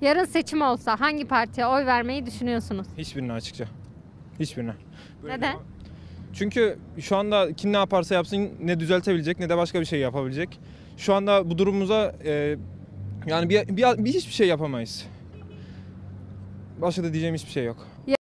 Yarın seçim olsa hangi partiye oy vermeyi düşünüyorsunuz? Hiçbirine açıkça. Hiçbirine. Neden? Çünkü şu anda kim ne yaparsa yapsın ne düzeltebilecek ne de başka bir şey yapabilecek. Şu anda bu durumumuza e, yani bir, bir, bir hiçbir şey yapamayız. Başka da diyeceğim hiçbir şey yok.